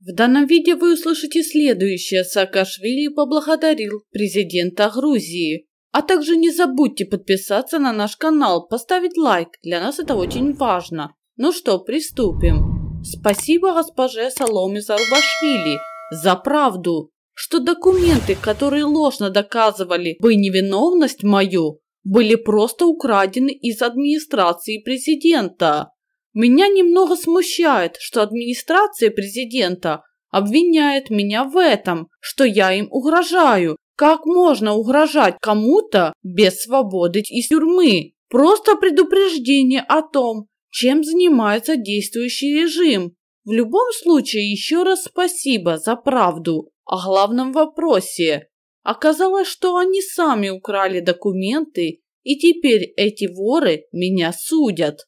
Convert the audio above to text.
В данном виде вы услышите следующее. Саакашвили поблагодарил президента Грузии. А также не забудьте подписаться на наш канал, поставить лайк, для нас это очень важно. Ну что, приступим. Спасибо госпоже Соломе Зарубашвили за правду, что документы, которые ложно доказывали бы невиновность мою, были просто украдены из администрации президента. Меня немного смущает, что администрация президента обвиняет меня в этом, что я им угрожаю. Как можно угрожать кому-то без свободы и тюрьмы? Просто предупреждение о том, чем занимается действующий режим. В любом случае, еще раз спасибо за правду о главном вопросе. Оказалось, что они сами украли документы, и теперь эти воры меня судят.